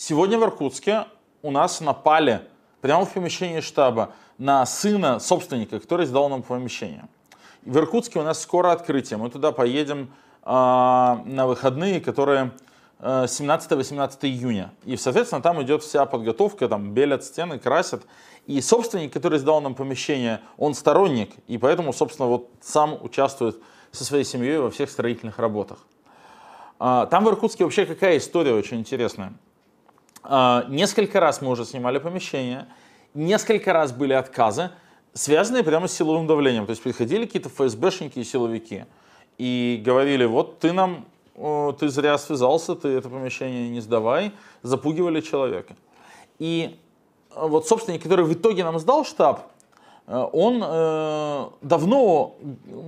Сегодня в Иркутске у нас напали прямо в помещении штаба на сына собственника, который сдал нам помещение. В Иркутске у нас скоро открытие. Мы туда поедем э, на выходные, которые 17-18 э, июня. И, соответственно, там идет вся подготовка, там белят стены, красят. И собственник, который сдал нам помещение, он сторонник, и поэтому, собственно, вот сам участвует со своей семьей во всех строительных работах. А, там в Иркутске вообще какая история очень интересная. А, несколько раз мы уже снимали помещение, несколько раз были отказы, связанные прямо с силовым давлением. То есть приходили какие-то ФСБшники и силовики и говорили, вот ты нам, ты зря связался, ты это помещение не сдавай, запугивали человека. И э, вот собственник, который в итоге нам сдал штаб, э, он э, давно,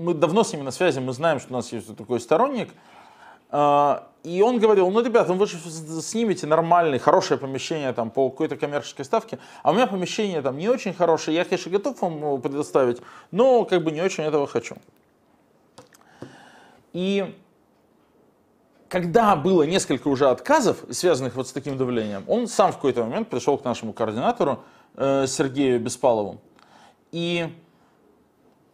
мы давно с ними на связи, мы знаем, что у нас есть такой сторонник, э, и он говорил, ну, ребят, ну вы же снимете нормальное, хорошее помещение там по какой-то коммерческой ставке, а у меня помещение там не очень хорошее, я, конечно, готов вам его э, предоставить, но как бы не очень этого хочу. И когда было несколько уже отказов, связанных вот с таким давлением, он сам в какой-то момент пришел к нашему координатору э, Сергею Беспалову. И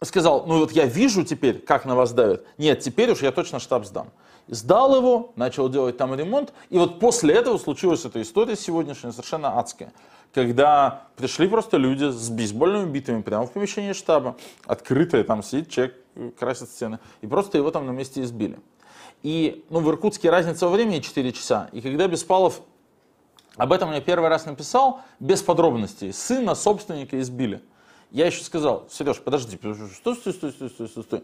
сказал, ну вот я вижу теперь, как на вас давят. Нет, теперь уж я точно штаб сдам. Сдал его, начал делать там ремонт. И вот после этого случилась эта история сегодняшняя, совершенно адская. Когда пришли просто люди с бейсбольными битами прямо в помещение штаба. Открытое, там сидит человек, красит стены. И просто его там на месте избили. И ну, в Иркутске разница во времени 4 часа. И когда Беспалов об этом я первый раз написал, без подробностей, сына собственника избили. Я еще сказал, Сереж, подожди, стой, стой, стой, стой, стой, стой,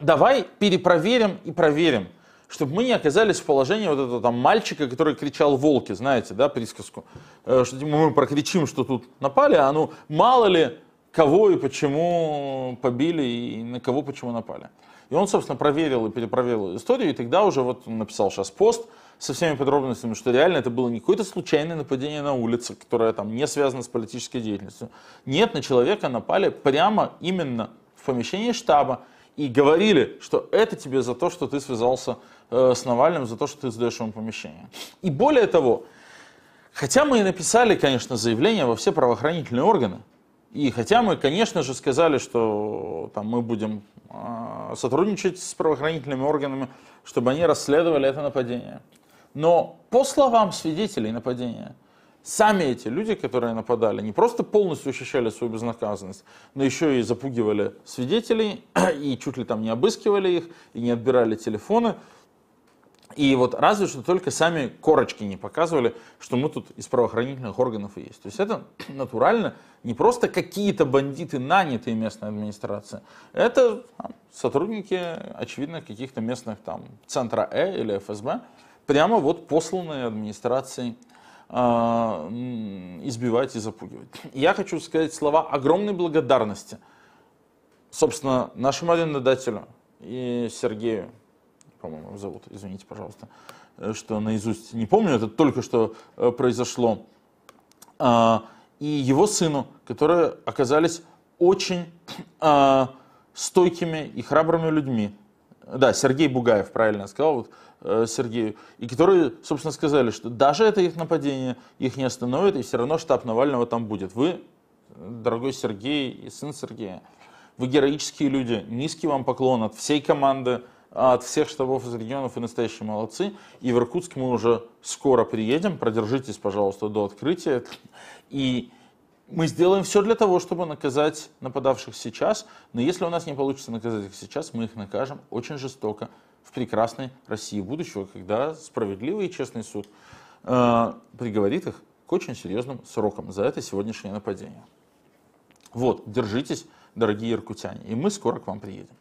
Давай перепроверим и проверим, чтобы мы не оказались в положении вот этого там мальчика, который кричал волки, знаете, да, присказку. Э, что типа мы прокричим, что тут напали, а ну мало ли кого и почему побили, и на кого почему напали. И он, собственно, проверил и перепроверил историю, и тогда уже вот написал сейчас пост, со всеми подробностями, что реально это было не какое-то случайное нападение на улице, которое там не связано с политической деятельностью. Нет, на человека напали прямо именно в помещении штаба и говорили, что это тебе за то, что ты связался э, с Навальным, за то, что ты сдаешь ему помещение. И более того, хотя мы и написали, конечно, заявление во все правоохранительные органы, и хотя мы, конечно же, сказали, что там, мы будем э, сотрудничать с правоохранительными органами, чтобы они расследовали это нападение. Но по словам свидетелей нападения, сами эти люди, которые нападали, не просто полностью ощущали свою безнаказанность, но еще и запугивали свидетелей, и чуть ли там не обыскивали их, и не отбирали телефоны. И вот разве что только сами корочки не показывали, что мы тут из правоохранительных органов и есть. То есть это натурально не просто какие-то бандиты, нанятые местной администрацией. Это сотрудники, очевидно, каких-то местных там центра Э или ФСБ, прямо вот посланные администрацией а, избивать и запугивать. Я хочу сказать слова огромной благодарности, собственно, нашему арендодателю и Сергею, по-моему, зовут, извините, пожалуйста, э, что наизусть не помню, это только что э, произошло, а, и его сыну, которые оказались очень а, стойкими и храбрыми людьми, да, Сергей Бугаев правильно сказал, вот, э, Сергею, и которые, собственно, сказали, что даже это их нападение их не остановит, и все равно штаб Навального там будет. Вы, дорогой Сергей и сын Сергея, вы героические люди, низкий вам поклон от всей команды, от всех штабов из регионов и настоящие молодцы. И в Иркутск мы уже скоро приедем, продержитесь, пожалуйста, до открытия. И мы сделаем все для того, чтобы наказать нападавших сейчас, но если у нас не получится наказать их сейчас, мы их накажем очень жестоко в прекрасной России будущего, когда справедливый и честный суд э, приговорит их к очень серьезным срокам за это сегодняшнее нападение. Вот, держитесь, дорогие иркутяне, и мы скоро к вам приедем.